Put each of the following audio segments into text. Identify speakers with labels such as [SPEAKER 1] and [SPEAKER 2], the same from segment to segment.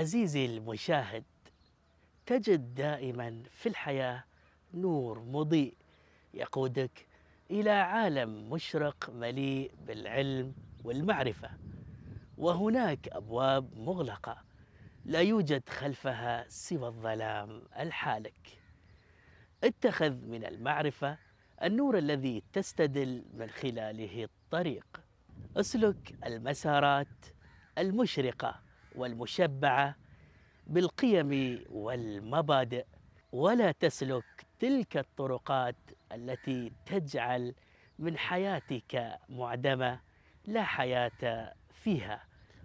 [SPEAKER 1] عزيزي المشاهد تجد دائما في الحياة نور مضيء يقودك إلى عالم مشرق مليء بالعلم والمعرفة وهناك أبواب مغلقة لا يوجد خلفها سوى الظلام الحالك اتخذ من المعرفة النور الذي تستدل من خلاله الطريق اسلك المسارات المشرقه والمشبعه بالقيم والمبادئ ولا تسلك تلك الطرقات التي تجعل من حياتك معدمه لا حياه فيها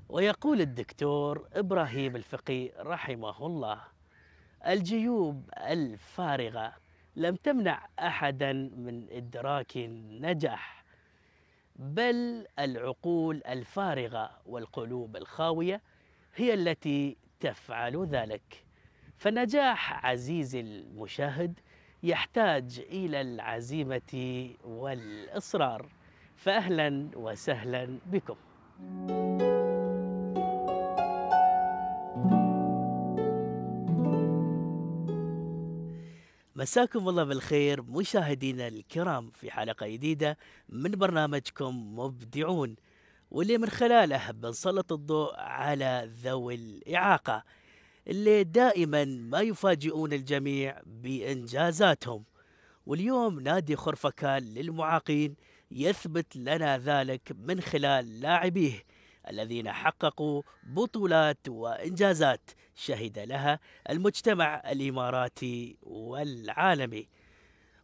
[SPEAKER 1] ويقول الدكتور ابراهيم الفقي رحمه الله الجيوب الفارغه لم تمنع احدا من ادراك النجاح بل العقول الفارغه والقلوب الخاويه هي التي تفعل ذلك فنجاح عزيزي المشاهد يحتاج الى العزيمه والاصرار فاهلا وسهلا بكم مساكم الله بالخير مشاهدينا الكرام في حلقه جديده من برنامجكم مبدعون واللي من خلاله بنسلط الضوء على ذوي الإعاقة اللي دائما ما يفاجئون الجميع بإنجازاتهم واليوم نادي خرفكان للمعاقين يثبت لنا ذلك من خلال لاعبيه الذين حققوا بطولات وإنجازات شهد لها المجتمع الإماراتي والعالمي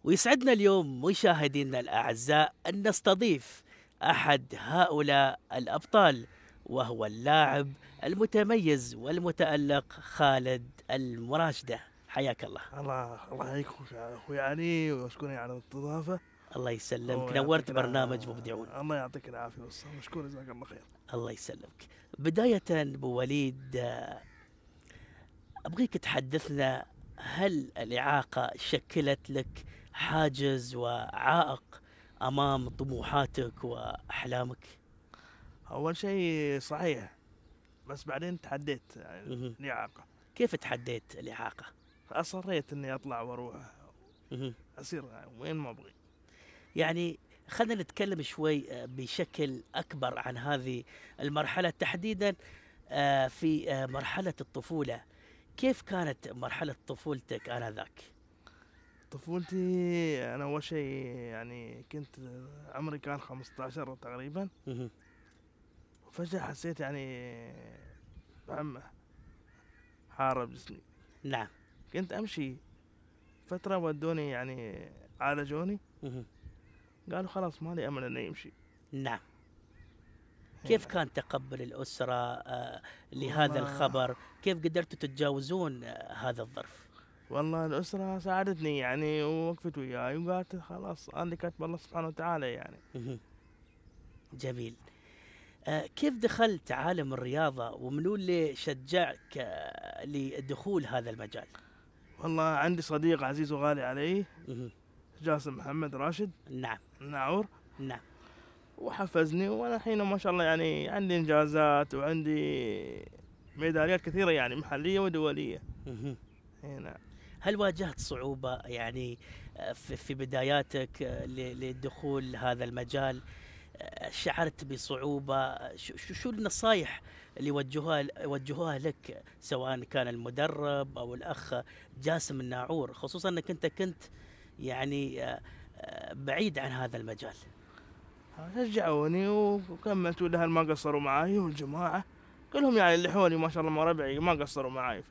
[SPEAKER 1] ويسعدنا اليوم مشاهدينا الأعزاء أن نستضيف أحد هؤلاء الأبطال وهو اللاعب المتميز والمتألق خالد المراشدة حياك الله
[SPEAKER 2] الله الله يحييك اخوي علي واشكرك على الاستضافه
[SPEAKER 1] الله يسلمك نورت برنامج مبدعون
[SPEAKER 2] الله يعطيك العافيه والصحه مشكور جزاك الله خير
[SPEAKER 1] الله يسلمك بدايه ابو وليد ابغيك تحدثنا هل الاعاقه شكلت لك حاجز وعائق امام طموحاتك واحلامك؟ اول شيء صحيح بس بعدين تحديت الاعاقه كيف تحديت الاعاقه؟ اصريت اني اطلع واروح اصير وين ما ابغي يعني خلينا نتكلم شوي آه، بشكل اكبر عن هذه المرحله تحديدا آه، في آه، مرحله الطفوله كيف كانت مرحله طفولتك انذاك؟
[SPEAKER 2] طفولتي انا اول شيء يعني كنت عمري كان 15 تقريبا وفجاه حسيت يعني بعمه حاره بجسمي نعم كنت امشي فتره ودوني يعني عالجوني قالوا
[SPEAKER 1] خلاص ما لي امل انه يمشي نعم كيف كان تقبل الاسره آه، لهذا الخبر؟ كيف قدرتوا تتجاوزون آه، هذا الظرف؟
[SPEAKER 2] والله الأسرة ساعدتني يعني ووقفت وياي وقالت خلاص أنا اللي كاتب الله سبحانه وتعالى
[SPEAKER 1] يعني جميل آه كيف دخلت عالم الرياضة ومنو اللي شجعك آه لدخول هذا المجال؟
[SPEAKER 2] والله عندي صديق عزيز وغالي علي جاسم محمد راشد نعم نعور نعم وحفزني وانا الحين ما شاء الله يعني عندي انجازات
[SPEAKER 1] وعندي ميداليات كثيره يعني محليه ودوليه نعم. هل واجهت صعوبه يعني آه، في بداياتك آه، لدخول هذا المجال آه، شعرت بصعوبه شو النصائح اللي وجهوها وجهوها لك سواء كان المدرب او الاخ جاسم الناعور خصوصا انك انت كنت يعني بعيد عن هذا المجال
[SPEAKER 2] شجعوني وكملت والاهل ما قصروا معي والجماعه كلهم يعني اللي حولي ما شاء الله ما ربعي ما قصروا معي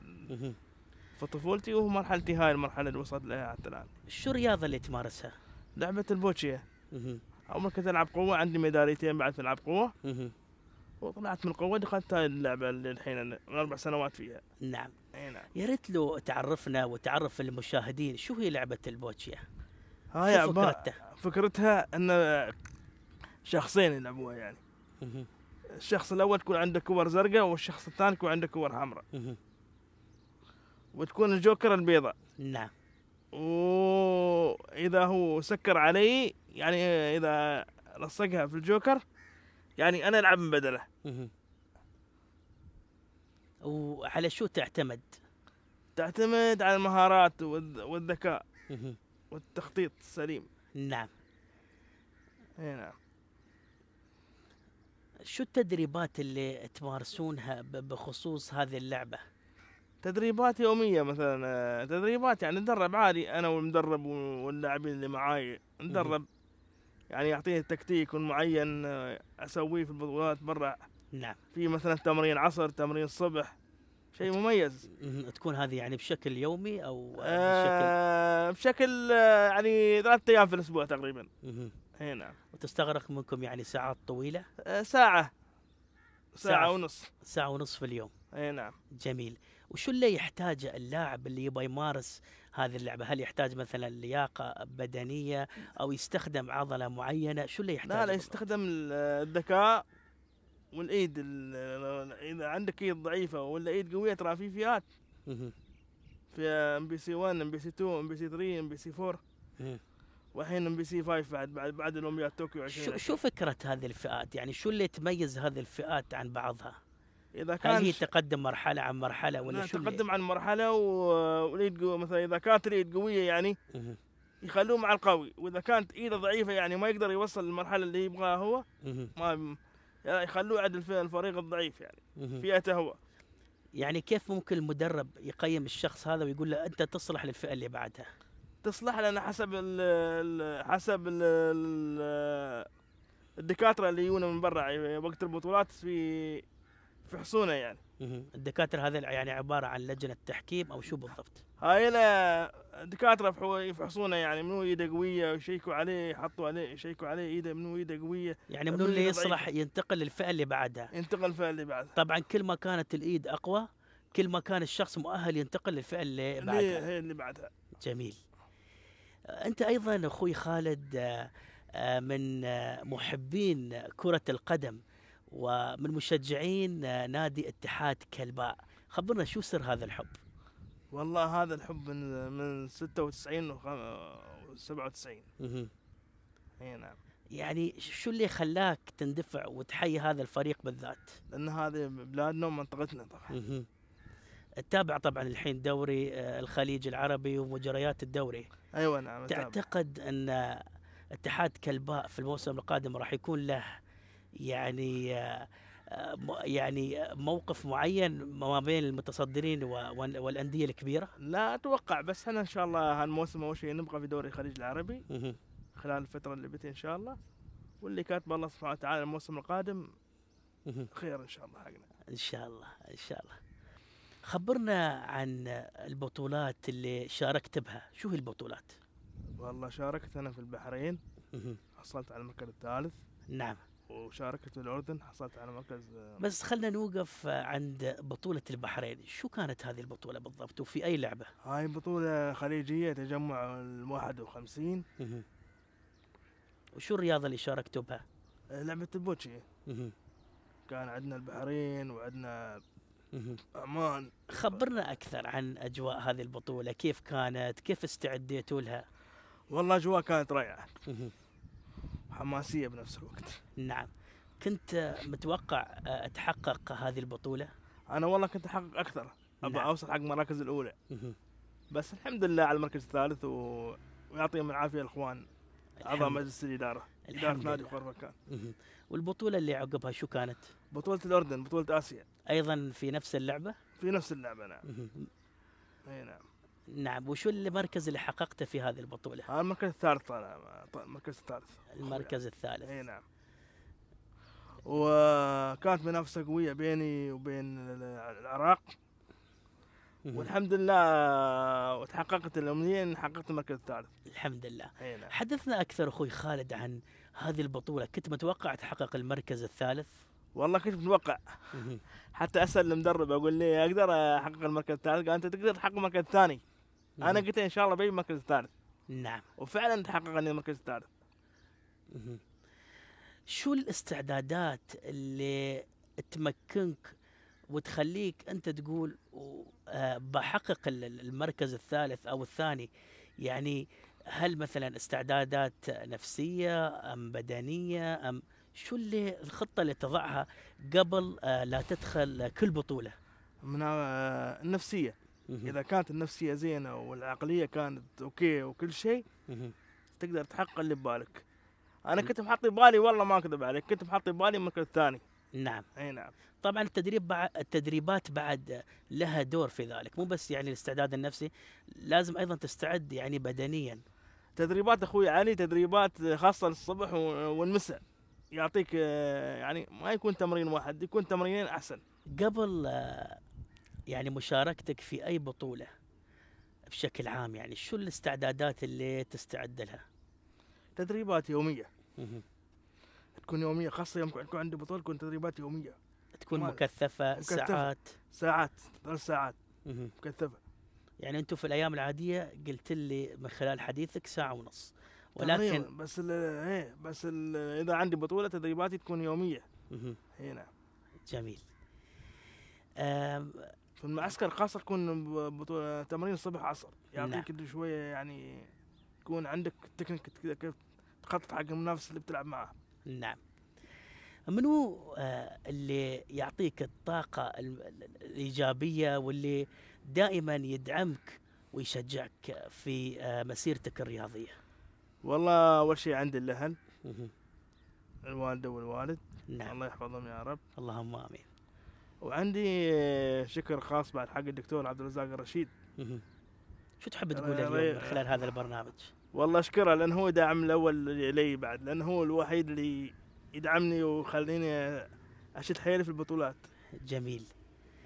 [SPEAKER 2] في وهو ومرحلتي هاي المرحله اللي وصلت لها حتى الان شو الرياضه اللي تمارسها لعبه البوتشيه اول كنت العب قوه عندي ميداليتين بعد في العب قوه وطلعت من القوه دخلت هاي
[SPEAKER 1] اللعبه اللي الحين اربع سنوات فيها نعم اي نعم يا ريت لو تعرفنا وتعرف المشاهدين شو هي لعبه البوتشيه
[SPEAKER 2] هاي فكرتها فكرتها ان شخصين يلعبوها يعني الشخص الاول تكون عنده كور زرقاء والشخص الثاني يكون عنده كور حمراء وتكون الجوكر البيضاء نعم واذا هو سكر علي يعني اذا لصقها في الجوكر يعني انا العب من بدله وعلى شو تعتمد؟ تعتمد على المهارات والذكاء والتخطيط السليم نعم
[SPEAKER 1] اي نعم شو التدريبات اللي تمارسونها بخصوص هذه اللعبه؟ تدريبات يومية مثلا آه، تدريبات
[SPEAKER 2] يعني ندرب عادي أنا والمدرب واللاعبين اللي معاي ندرب يعني يعطيني تكتيك معين آه، أسويه في البطولات برا نعم في مثلا تمرين عصر تمرين الصبح شيء مميز تكون هذه يعني بشكل يومي او آه، بشكل آه بشكل يعني ثلاث ايام في الاسبوع تقريبا اي
[SPEAKER 1] نعم وتستغرق منكم يعني ساعات طويله آه ساعه
[SPEAKER 2] ساعه ونص
[SPEAKER 1] ساعه ونص في اليوم اي نعم جميل وشو اللي يحتاجه اللاعب اللي يبغى يمارس هذه اللعبه هل يحتاج مثلا لياقه بدنيه او يستخدم عضله معينه شو اللي يحتاج لا لا
[SPEAKER 2] يستخدم الذكاء والايد اذا عندك ايد ضعيفه ولا ايد قويه ترى في فئات في ام بي سي 1 ام بي سي 2 ام بي سي 3 ام بي سي 4 والحين ام بي سي 5 بعد بعد بعد الاولمبياد
[SPEAKER 1] طوكيو 20 شو, شو فكره هذه الفئات يعني شو اللي تميز هذه الفئات عن بعضها اذا كان هل هي تقدم مرحله عن مرحله ولا شو تقدم
[SPEAKER 2] عن مرحله والايد مثلا اذا كانت ريد قويه يعني يخلوه مع القوي واذا كانت ايده ضعيفه يعني ما يقدر يوصل للمرحله اللي يبغاها هو ما يعني يخلوه عند الفريق الضعيف يعني
[SPEAKER 1] فئته هو يعني كيف ممكن المدرب يقيم الشخص هذا ويقول له انت تصلح للفئه اللي بعدها
[SPEAKER 2] تصلح لنا حسب الـ حسب الـ الدكاتره اللي يجونا من برا يعني وقت البطولات في يفحصونه يعني
[SPEAKER 1] الدكاتره هذا يعني عباره عن لجنه تحكيم او شو بالضبط؟ هاي
[SPEAKER 2] دكاتره الدكاتره يفحصونه يعني منو ايده قويه ويشيكوا عليه يحطوا عليه يشيكوا عليه ايده منو ايده قويه
[SPEAKER 1] يعني منو اللي يصلح ينتقل للفئه اللي بعدها ينتقل للفئه اللي بعدها طبعا كل ما كانت الايد اقوى كل ما كان الشخص مؤهل ينتقل للفئه اللي بعدها
[SPEAKER 2] هي اللي بعدها
[SPEAKER 1] جميل انت ايضا اخوي خالد آه، آه، من آه، محبين كره القدم ومن مشجعين نادي اتحاد كلباء خبرنا شو سر هذا الحب
[SPEAKER 2] والله هذا الحب من من 96 و 97 اي نعم
[SPEAKER 1] يعني شو اللي خلاك تندفع وتحيي هذا الفريق بالذات؟ لان هذه بلادنا ومنطقتنا طبعا. تتابع طبعا الحين دوري آه، الخليج العربي ومجريات الدوري. ايوه نعم تعتقد ان اتحاد كلباء في الموسم القادم راح يكون له يعني آه، يعني موقف معين ما بين المتصدرين والانديه الكبيره؟ لا اتوقع بس
[SPEAKER 2] احنا ان شاء الله هالموسم اول شيء نبقى في دوري الخليج العربي خلال الفتره اللي بتي ان شاء الله
[SPEAKER 1] واللي كاتبه الله سبحانه وتعالى الموسم القادم خير ان شاء الله حقنا. ان شاء الله ان شاء الله. خبرنا عن البطولات اللي شاركت بها، شو هي البطولات؟ والله شاركت انا في البحرين حصلت على
[SPEAKER 2] المركز الثالث. نعم. وشاركت الأردن حصلت على مركز آه، بس
[SPEAKER 1] خلينا نوقف عند بطولة البحرين شو كانت هذه البطولة بالضبط وفي أي لعبة؟ هاي بطولة
[SPEAKER 2] خليجية تجمع ال 51 وشو الرياضة
[SPEAKER 1] اللي شاركتوا بها؟ آه، لعبة البوتشي كان عندنا البحرين وعندنا عمان خبرنا أكثر عن أجواء هذه البطولة كيف كانت كيف استعديتوا لها؟ والله أجواء كانت رائعة وحماسيه بنفس الوقت نعم كنت متوقع تحقق هذه
[SPEAKER 2] البطوله انا والله كنت احقق اكثر ابى نعم. اوصل حق المراكز الاولى بس الحمد لله على المركز الثالث و... ويعطيهم العافيه الاخوان اعضاء مجلس الاداره اداره نادي خور مكان
[SPEAKER 1] والبطوله اللي عقبها شو كانت؟ بطوله الاردن بطوله اسيا ايضا في نفس اللعبه؟ في نفس اللعبه نعم اي نعم نعم وشو المركز اللي حققته في هذه البطوله؟ آه، المركز الثالث انا المركز الثالث المركز
[SPEAKER 2] الثالث اي نعم وكانت منافسه قويه بيني وبين العراق والحمد لله وتحققت
[SPEAKER 1] الامنيه ان حققت المركز الثالث الحمد لله نعم. حدثنا اكثر اخوي خالد عن هذه البطوله كنت متوقع تحقق المركز الثالث والله كنت متوقع
[SPEAKER 2] حتى اسال المدرب اقول لي اقدر احقق المركز الثالث قال انت تقدر تحقق المركز الثاني انا قلت ان شاء الله بيجي المركز الثالث نعم وفعلا تحقق اني المركز الثالث
[SPEAKER 1] شو الاستعدادات اللي تمكنك وتخليك انت تقول آه، بحقق المركز الثالث او الثاني يعني هل مثلا استعدادات نفسيه ام بدنيه ام شو اللي الخطه اللي تضعها قبل آه، لا تدخل كل بطوله؟ من النفسيه آه، اذا كانت النفسيه زينه والعقليه
[SPEAKER 2] كانت اوكي وكل شيء تقدر تحقق اللي ببالك انا كنت
[SPEAKER 1] محطي بالي والله ما اكذب عليك كنت محطي بالي المركز الثاني نعم اي نعم طبعا التدريب بع... التدريبات بعد لها دور في ذلك مو بس يعني الاستعداد النفسي لازم ايضا تستعد يعني بدنيا تدريبات اخوي علي يعني تدريبات خاصه الصبح
[SPEAKER 2] والمساء يعطيك آه، يعني ما يكون تمرين واحد يكون تمرينين احسن
[SPEAKER 1] قبل آه، يعني مشاركتك في اي بطوله بشكل عام يعني شو الاستعدادات اللي تستعد لها؟ تدريبات يوميه تكون يوميه
[SPEAKER 2] خاصه يوم يكون عندي بطوله تكون تدريبات يوميه تكون مكثفة, مكثفة ساعات
[SPEAKER 1] ساعات ثلاث ساعات مكثفة يعني انتم في الايام العادية قلت لي من خلال حديثك ساعة ونص ولكن
[SPEAKER 2] بس الـ ايه بس الـ اذا عندي بطولة تدريباتي تكون يومية هنا إيه، نعم. جميل في المعسكر خاصه تكون تمرين الصبح عصر يعطيك نعم. شويه يعني تكون عندك تكنيك كذا كيف تخطط حق المنافس اللي بتلعب
[SPEAKER 1] معاه نعم منو آه، اللي يعطيك الطاقة الإيجابية واللي دائما يدعمك ويشجعك في آه، مسيرتك الرياضية
[SPEAKER 2] والله أول شيء عندي الأهل الوالدة والوالد نعم. الله يحفظهم يا رب اللهم آمين وعندي شكر خاص بعد حق الدكتور عبد الرزاق الرشيد شو تحب تقول اليوم من خلال هذا البرنامج؟ والله اشكره لان هو داعم الاول لي بعد لان هو الوحيد اللي يدعمني ويخليني اشد حيلي في البطولات.
[SPEAKER 1] جميل.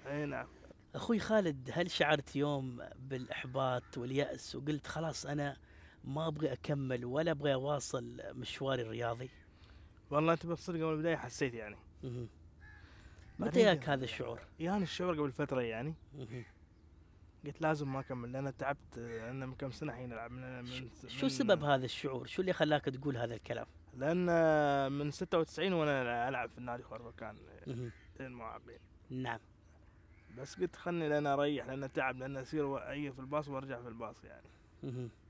[SPEAKER 1] اي نعم. اخوي خالد هل شعرت يوم بالاحباط والياس وقلت خلاص انا ما ابغى اكمل ولا ابغى اواصل مشواري الرياضي؟ والله انت بصدق من البدايه حسيت يعني. متى جاك هذا الشعور؟
[SPEAKER 2] يعني الشعور قبل فترة يعني قلت لازم ما اكمل لان تعبت انا من كم سنه الحين العب من, شو سبب هذا الشعور؟ شو اللي خلاك تقول هذا الكلام؟ لان من 96 وانا العب في النادي خرفه كان المعاقين نعم بس قلت خلني لان اريح لان تعب لان اصير اي في الباص وارجع في الباص يعني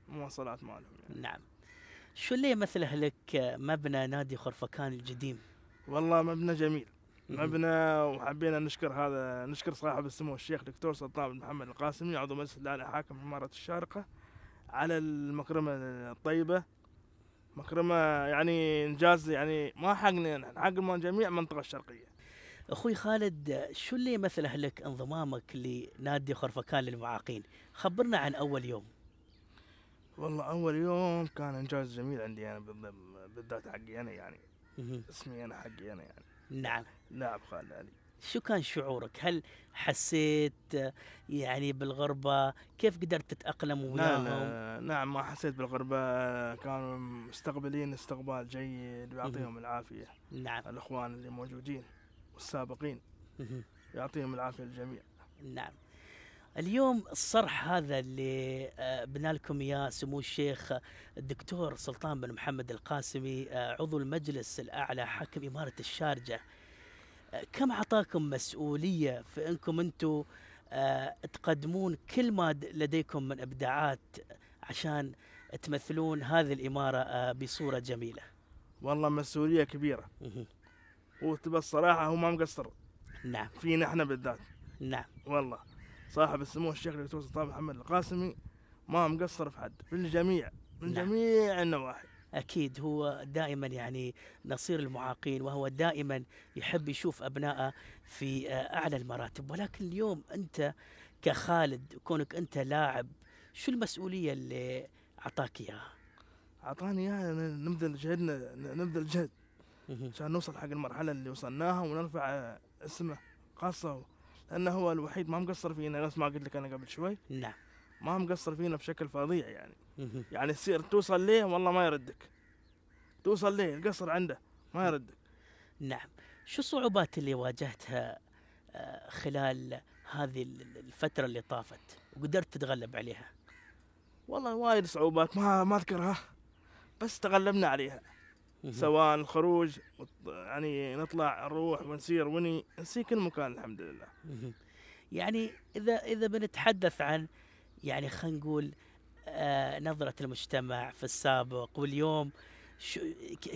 [SPEAKER 2] مواصلات مالهم يعني.
[SPEAKER 1] نعم شو اللي يمثل لك مبنى نادي خرفكان القديم؟ والله مبنى جميل مبنى وحبينا نشكر
[SPEAKER 2] هذا نشكر صاحب السمو الشيخ دكتور سلطان بن محمد القاسمي عضو مجلس الإدارة حاكم عمارة الشارقة على المكرمة الطيبة مكرمة يعني إنجاز
[SPEAKER 1] يعني ما حقنا حق من جميع المنطقة الشرقية اخوي خالد شو اللي مثل لك انضمامك لنادي خرفكان للمعاقين خبرنا عن اول يوم
[SPEAKER 2] والله اول يوم كان انجاز جميل عندي انا بالذات حقي انا
[SPEAKER 1] يعني اسمي انا حقي انا يعني نعم نعم خالد علي شو كان شعورك؟ هل حسيت يعني بالغربة؟ كيف قدرت تتأقلم وياهم؟ نعم ما حسيت بالغربة كانوا مستقبلين استقبال جيد
[SPEAKER 2] ويعطيهم العافية نعم الإخوان اللي موجودين والسابقين
[SPEAKER 1] يعطيهم العافية الجميع نعم اليوم الصرح هذا اللي آه، بنالكم لكم اياه سمو الشيخ الدكتور سلطان بن محمد القاسمي آه، عضو المجلس الاعلى حاكم اماره الشارجه كم عطاكم مسؤوليه في انكم انتم آه، تقدمون كل ما لديكم من ابداعات عشان تمثلون هذه الاماره آه، بصوره جميله والله
[SPEAKER 2] مسؤوليه كبيره وتبى الصراحه هو ما مقصر. نعم فينا احنا بالذات نعم والله صاحب السمو الشيخ الدكتور سلطان محمد القاسمي ما
[SPEAKER 1] مقصر في حد في الجميع من نعم. جميع النواحي اكيد هو دائما يعني نصير المعاقين وهو دائما يحب يشوف ابنائه في آه، اعلى المراتب ولكن اليوم انت كخالد كونك انت لاعب شو المسؤوليه اللي اعطاك اياها؟
[SPEAKER 2] اعطاني اياها نبذل جهدنا نبذل جهد عشان نوصل حق المرحله اللي وصلناها ونرفع آه، اسمه خاصه لانه هو الوحيد ما مقصر فينا نفس ما قلت لك انا قبل شوي نعم ما مقصر فينا بشكل فظيع يعني يعني تصير توصل ليه والله ما يردك توصل ليه القصر
[SPEAKER 1] عنده ما يردك نعم شو الصعوبات اللي واجهتها آه، خلال هذه الفترة اللي طافت وقدرت تتغلب عليها والله وايد صعوبات ما ما اذكرها بس تغلبنا عليها
[SPEAKER 3] سواء
[SPEAKER 2] الخروج يعني نطلع نروح ونسير وني نسي كل مكان الحمد لله
[SPEAKER 1] يعني اذا اذا بنتحدث عن يعني خلينا نقول آه نظرة المجتمع في السابق واليوم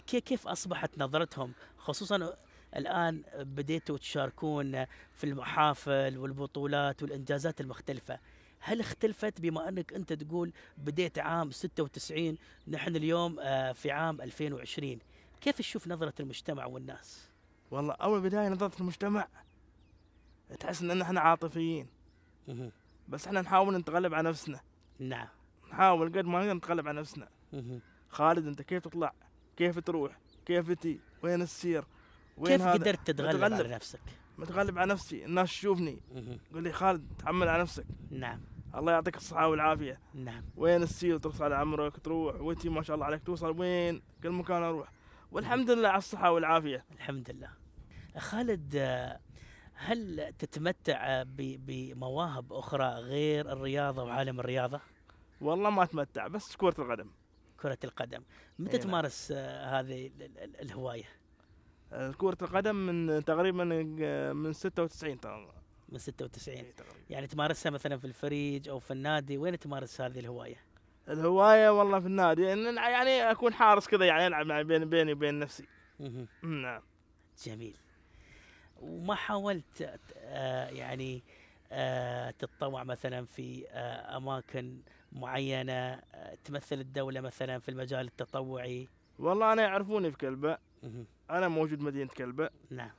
[SPEAKER 1] كيف أصبحت نظرتهم خصوصا الآن بديتوا تشاركون في المحافل والبطولات والإنجازات المختلفة هل اختلفت بما أنك أنت تقول بديت عام 96 نحن اليوم آه في عام 2020 كيف تشوف نظرة المجتمع والناس؟ والله أول بداية نظرة المجتمع
[SPEAKER 2] تحس إن احنا عاطفيين بس احنا نحاول نتغلب على نفسنا نعم نحاول قد ما نقدر نتغلب على نفسنا خالد انت كيف تطلع كيف تروح كيف تي وين السير وين كيف قدرت تتغلب متغلب. على نفسك متغلب على نفسي الناس تشوفني يقول لي خالد تحمل على نفسك نعم الله يعطيك الصحة والعافية نعم وين السير ترس على عمرك تروح وتي ما شاء الله عليك توصل وين كل مكان اروح والحمد
[SPEAKER 1] لله على الصحة والعافية الحمد لله خالد آه، هل تتمتع بمواهب اخرى غير الرياضه وعالم الرياضه؟ والله ما اتمتع بس كره القدم. كره القدم، متى إينا. نعم. تمارس آه، هذه
[SPEAKER 2] الهوايه؟ آه، كرة القدم من تقريبا آه، من 96 تقريبا
[SPEAKER 1] من 96 تقريبا. يعني تمارسها مثلا في الفريج او في النادي وين تمارس هذه الهوايه؟ الهوايه والله في النادي يعني اكون حارس كذا يعني العب بيني وبين نفسي. نعم. جميل. وما حاولت آه، يعني آه، تتطوع مثلا في آه، اماكن معينه تمثل الدوله مثلا في المجال التطوعي
[SPEAKER 2] والله انا يعرفوني في كلبه انا موجود مدينه كلبه نعم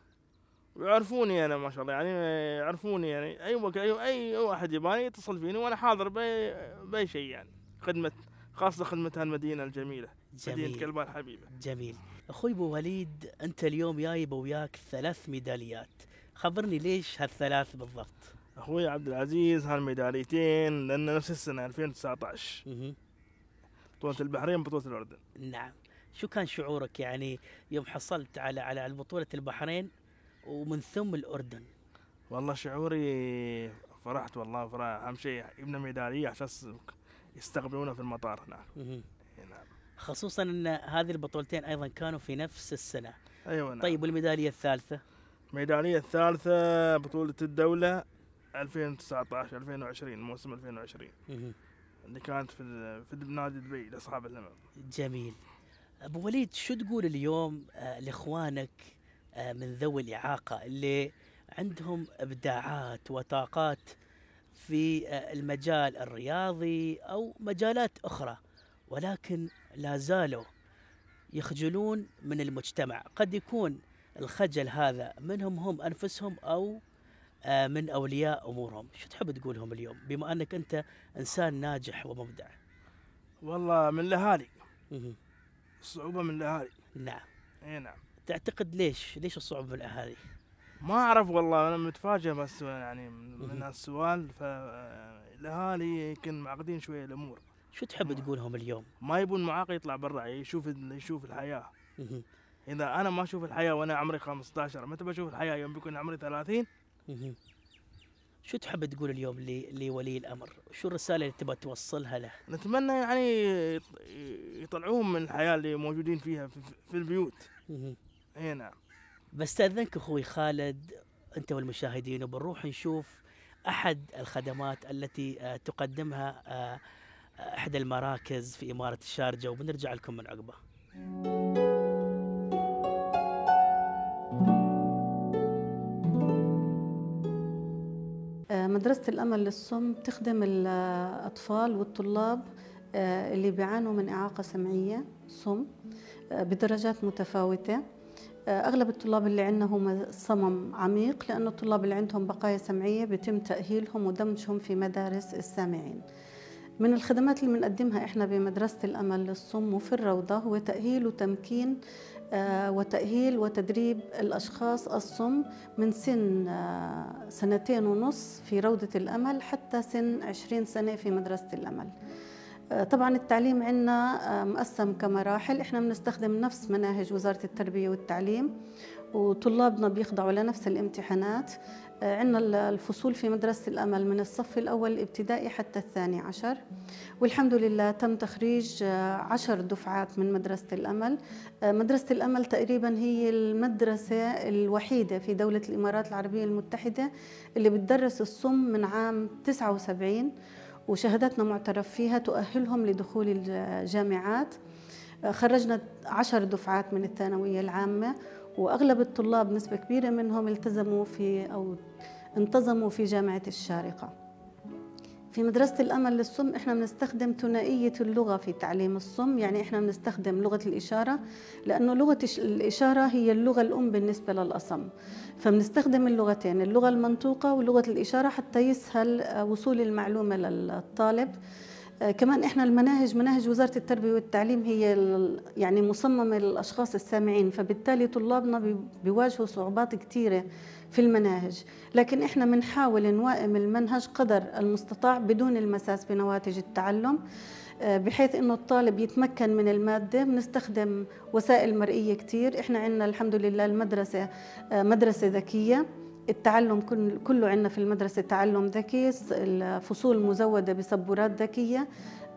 [SPEAKER 2] ويعرفوني انا ما شاء الله يعني يعرفوني يعني اي وقت اي اي واحد يباني يتصل فيني وانا حاضر باي باي شيء يعني
[SPEAKER 1] خدمه خاصه خدمه هالمدينه الجميله جميل. مدينه كلبه الحبيبه جميل اخوي ابو وليد انت اليوم جايب وياك ثلاث ميداليات خبرني ليش هالثلاث بالضبط
[SPEAKER 2] اخوي عبد العزيز هالميداليتين لان نفس السنه 2019
[SPEAKER 1] بطوله البحرين بطوله الاردن نعم شو كان شعورك يعني يوم حصلت على على بطولة البحرين ومن ثم الاردن والله
[SPEAKER 2] شعوري فرحت والله فرح اهم شيء جبنا ميداليه عشان
[SPEAKER 1] يستقبلونا في المطار هناك خصوصا ان هذه البطولتين ايضا كانوا في نفس السنه ايوه نعم. طيب والميداليه الثالثه
[SPEAKER 2] الميداليه الثالثه
[SPEAKER 1] بطوله الدوله
[SPEAKER 2] 2019 2020 موسم 2020 اللي كانت في في نادي دبي لاصحاب الهمم
[SPEAKER 1] جميل ابو وليد شو تقول اليوم آه، لاخوانك آه، من ذوي الاعاقه اللي عندهم ابداعات وطاقات في آه، المجال الرياضي او مجالات اخرى ولكن لا زالوا يخجلون من المجتمع قد يكون الخجل هذا منهم هم أنفسهم أو آه، من أولياء أمورهم شو تحب تقولهم اليوم بما أنك أنت إنسان ناجح ومبدع
[SPEAKER 2] والله من الأهالي الصعوبة من الأهالي نعم اي نعم تعتقد ليش ليش الصعوبة من الأهالي ما أعرف والله أنا متفاجئ بس يعني من السؤال فالأهالي آه، يمكن معقدين شوية الأمور شو تحب آه. تقولهم اليوم؟ ما يبون معاق يطلع برا يشوف يشوف الحياه اذا انا ما اشوف الحياه وانا عمري 15 متى بشوف الحياه يوم بيكون عمري 30
[SPEAKER 1] شو تحب تقول اليوم لولي الامر؟ شو الرساله اللي تبغى توصلها له؟ نتمنى يعني يطلعوهم من الحياه اللي موجودين فيها في البيوت. اي نعم. بستاذنك اخوي خالد انت والمشاهدين وبنروح نشوف احد الخدمات التي آه، تقدمها آه، احدى المراكز في اماره الشارجه وبنرجع لكم من عقبه.
[SPEAKER 3] آه، مدرسة الأمل للصم تخدم الأطفال والطلاب آه، اللي بيعانوا من إعاقة سمعية صم آه، بدرجات متفاوتة أغلب الطلاب اللي عندنا هم صمم عميق لأن الطلاب اللي عندهم بقايا سمعية بيتم تأهيلهم ودمجهم في مدارس السامعين من الخدمات اللي بنقدمها احنا بمدرسه الامل للصم وفي الروضه هو تاهيل وتمكين آه، وتأهيل وتدريب الأشخاص الصم من سن آه، سنتين ونص في روضة الأمل حتى سن 20 سنة في مدرسة الأمل آه، طبعا التعليم عندنا مقسم كمراحل احنا بنستخدم نفس مناهج وزارة التربية والتعليم وطلابنا بيخضعوا لنفس الامتحانات عندنا الفصول في مدرسة الأمل من الصف الأول الابتدائي حتى الثاني عشر والحمد لله تم تخريج آه، عشر دفعات من مدرسة الأمل آه، مدرسة الأمل تقريبا هي المدرسة الوحيدة في دولة الإمارات العربية المتحدة اللي بتدرس الصم من عام 79 وشهادتنا معترف فيها تؤهلهم لدخول الجامعات آه، خرجنا عشر دفعات من الثانوية العامة واغلب الطلاب نسبه كبيره منهم التزموا في او انتظموا في جامعه الشارقه في مدرسة الأمل للصم إحنا بنستخدم ثنائية اللغة في تعليم الصم يعني إحنا بنستخدم لغة الإشارة لأنه لغة الإشارة هي اللغة الأم بالنسبة للأصم فبنستخدم اللغتين اللغة المنطوقة ولغة الإشارة حتى يسهل وصول المعلومة للطالب آه، كمان احنا المناهج مناهج وزاره التربيه والتعليم هي يعني مصممه للاشخاص السامعين فبالتالي طلابنا بيواجهوا صعوبات كثيره في المناهج لكن احنا بنحاول نوائم المنهج قدر المستطاع بدون المساس بنواتج التعلم آه، بحيث انه الطالب يتمكن من الماده بنستخدم وسائل مرئيه كثير احنا عندنا الحمد لله المدرسه آه، مدرسه ذكيه التعلم كله عندنا في المدرسة تعلم ذكي الفصول مزودة بسبورات ذكية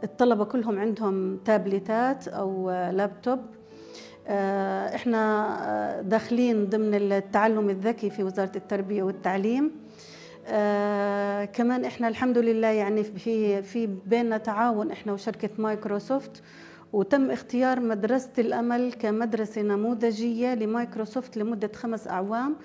[SPEAKER 3] الطلبة كلهم عندهم تابلتات أو لابتوب آه، احنا آه، داخلين ضمن التعلم الذكي في وزارة التربية والتعليم آه كمان احنا الحمد لله يعني في في بيننا تعاون احنا وشركه مايكروسوفت وتم اختيار مدرسه الامل كمدرسه نموذجيه لمايكروسوفت لمده خمس اعوام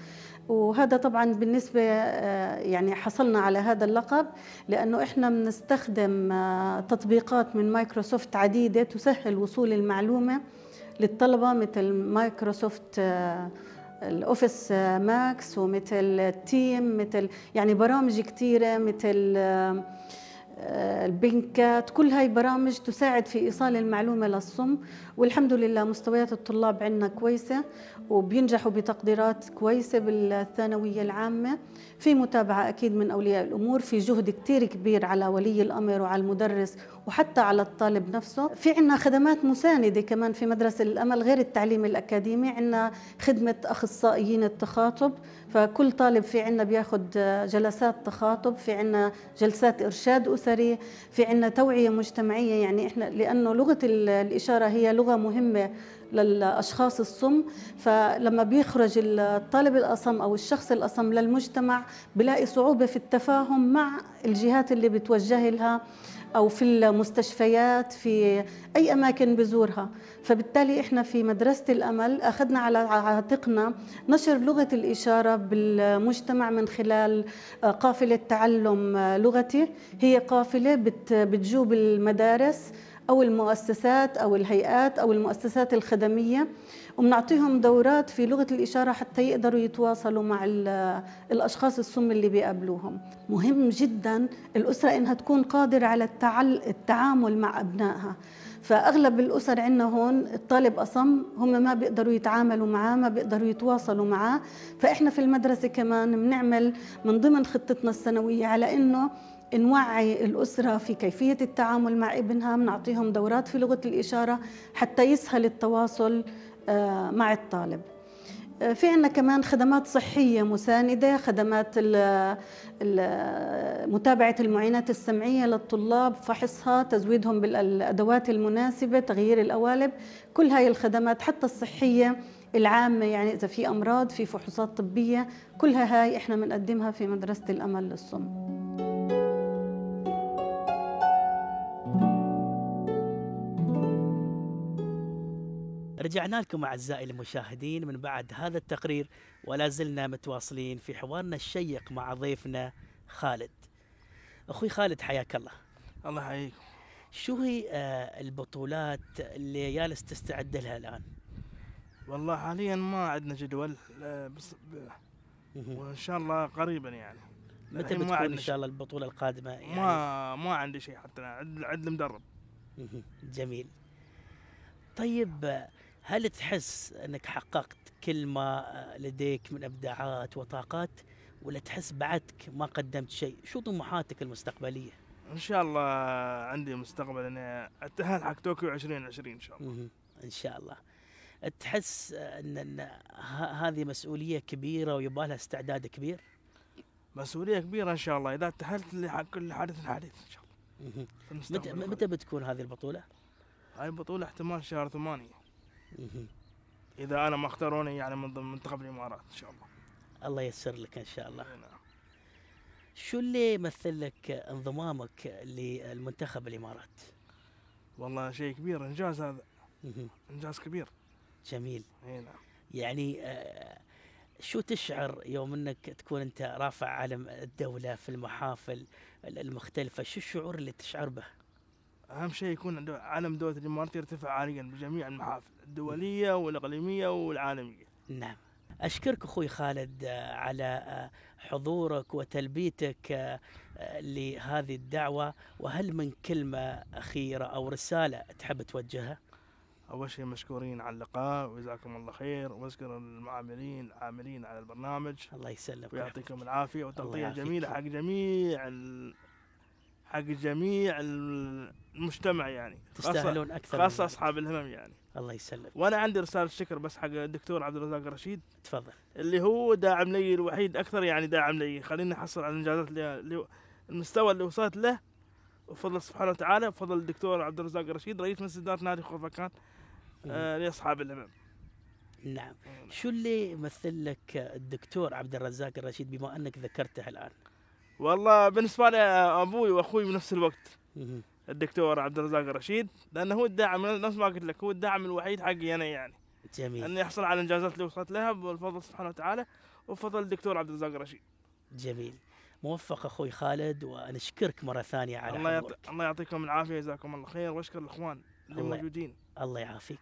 [SPEAKER 3] وهذا طبعا بالنسبة آه، يعني حصلنا على هذا اللقب لأنه إحنا بنستخدم آه، تطبيقات من مايكروسوفت عديدة تسهل وصول المعلومة للطلبة مثل مايكروسوفت آه، الاوفيس ماكس ومثل تيم مثل يعني برامج كثيره مثل آه، البنكات كل هاي برامج تساعد في إيصال المعلومة للصم والحمد لله مستويات الطلاب عندنا كويسة وبينجحوا بتقديرات كويسة بالثانوية العامة في متابعة أكيد من أولياء الأمور في جهد كتير كبير على ولي الأمر وعلى المدرس وحتى على الطالب نفسه في عنا خدمات مساندة كمان في مدرسة الأمل غير التعليم الأكاديمي عنا خدمة أخصائيين التخاطب فكل طالب في عنا بياخد آه، جلسات تخاطب في عنا جلسات إرشاد أسري في عنا توعية مجتمعية يعني إحنا لأنه لغة الإشارة هي لغة مهمة للاشخاص الصم فلما بيخرج الطالب الاصم او الشخص الاصم للمجتمع بلاقي صعوبه في التفاهم مع الجهات اللي بتوجه لها او في المستشفيات في اي اماكن بزورها فبالتالي احنا في مدرسه الامل اخذنا على عاتقنا نشر لغه الاشاره بالمجتمع من خلال قافله تعلم لغتي هي قافله بتجوب المدارس أو المؤسسات أو الهيئات أو المؤسسات الخدمية وبنعطيهم دورات في لغة الإشارة حتى يقدروا يتواصلوا مع الأشخاص السم اللي بيقابلوهم مهم جدا الأسرة إنها تكون قادرة على التعامل مع أبنائها فاغلب الاسر عندنا هون الطالب اصم هم ما بيقدروا يتعاملوا معاه ما بيقدروا يتواصلوا معاه فاحنا في المدرسه كمان بنعمل من ضمن خطتنا السنويه على انه نوعي الأسرة في كيفية التعامل مع ابنها بنعطيهم دورات في لغة الإشارة حتى يسهل التواصل آه، مع الطالب في عندنا كمان خدمات صحية مساندة خدمات متابعة المعينات السمعية للطلاب فحصها تزويدهم بالأدوات المناسبة تغيير القوالب كل هاي الخدمات حتى الصحية العامة يعني إذا في أمراض في فحوصات طبية كلها هاي إحنا بنقدمها في مدرسة الأمل للصم
[SPEAKER 1] رجعنا لكم أعزائي المشاهدين من بعد هذا التقرير ولا زلنا متواصلين في حوارنا الشيق مع ضيفنا خالد أخوي خالد حياك الله الله يحييكم شو هي آه، البطولات اللي جالس تستعد لها الآن؟ والله
[SPEAKER 2] حاليا ما عندنا جدول بس وان شاء الله قريبا يعني متى بتكون ان شاء
[SPEAKER 1] الله البطوله القادمه يعني ما
[SPEAKER 2] ما عندي شيء حتى عند المدرب
[SPEAKER 1] جميل طيب هل تحس انك حققت كل ما آه، لديك من ابداعات وطاقات ولا تحس بعدك ما قدمت شيء شو طموحاتك المستقبليه
[SPEAKER 2] ان شاء الله عندي مستقبل اني
[SPEAKER 1] اتاهل حق طوكيو 2020 ان شاء الله ان شاء الله تحس آه، ان هذه مسؤوليه كبيره ويبالها استعداد كبير مسؤوليه كبيره ان شاء الله اذا تاهلت لكل حادث حديث ان شاء الله متى متى بتكون
[SPEAKER 2] هذه البطوله هاي البطوله احتمال شهر ثمانية اذا انا ما
[SPEAKER 1] اختاروني يعني من ضمن منتخب الامارات ان شاء الله الله ييسر لك ان شاء الله نعم. شو اللي مثل لك انضمامك للمنتخب الامارات والله شيء كبير انجاز هذا انجاز كبير جميل اي نعم يعني آه، شو تشعر يوم انك تكون انت رافع علم الدوله في المحافل المختلفه شو الشعور اللي تشعر به اهم شيء
[SPEAKER 2] يكون علم دوله الامارات يرتفع عاليا بجميع المحافل الدوليه والاقليميه
[SPEAKER 1] والعالميه. نعم. أشكرك أخوي خالد آه، على آه، حضورك وتلبيتك آه، لهذه الدعوة وهل من كلمة أخيرة أو رسالة تحب توجهها؟ أول شيء مشكورين على اللقاء وجزاكم الله خير
[SPEAKER 2] وأشكر المعاملين العاملين على البرنامج الله يسلمك ويعطيكم العافية وتغطية جميلة حق جميع حق جميع المجتمع يعني تستاهلون اكثر خاصه اصحاب الهمم يعني الله يسلمك وانا عندي رساله شكر بس حق الدكتور عبد الرزاق الرشيد تفضل اللي هو داعم لي الوحيد اكثر يعني داعم لي خليني احصل على الانجازات اللي المستوى اللي وصلت له وفضل سبحانه وتعالى وفضل الدكتور عبد الرزاق الرشيد رئيس مجلس اداره نادي خرفكان آه لاصحاب الهمم
[SPEAKER 1] نعم شو اللي يمثل لك الدكتور عبد الرزاق الرشيد بما انك ذكرته الان؟ والله بالنسبه لي ابوي واخوي بنفس الوقت الدكتور عبد الرزاق
[SPEAKER 2] الرشيد لانه هو الداعم نفس ما قلت لك هو الداعم الوحيد حقي انا يعني جميل اني احصل على
[SPEAKER 1] الانجازات اللي وصلت لها
[SPEAKER 2] بفضل سبحانه وتعالى وبفضل الدكتور عبد الرزاق الرشيد
[SPEAKER 1] جميل موفق اخوي خالد ونشكرك مره ثانيه على الله يعطي الله يعطيكم العافيه جزاكم الله خير واشكر الاخوان اللي موجودين الله يعافيك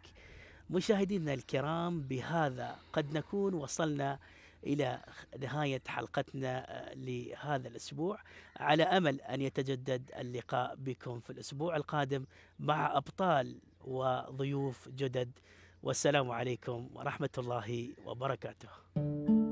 [SPEAKER 1] مشاهدينا الكرام بهذا قد نكون وصلنا إلى نهاية حلقتنا آه، لهذا الأسبوع على أمل أن يتجدد اللقاء بكم في الأسبوع القادم مع أبطال وضيوف جدد والسلام عليكم ورحمة الله وبركاته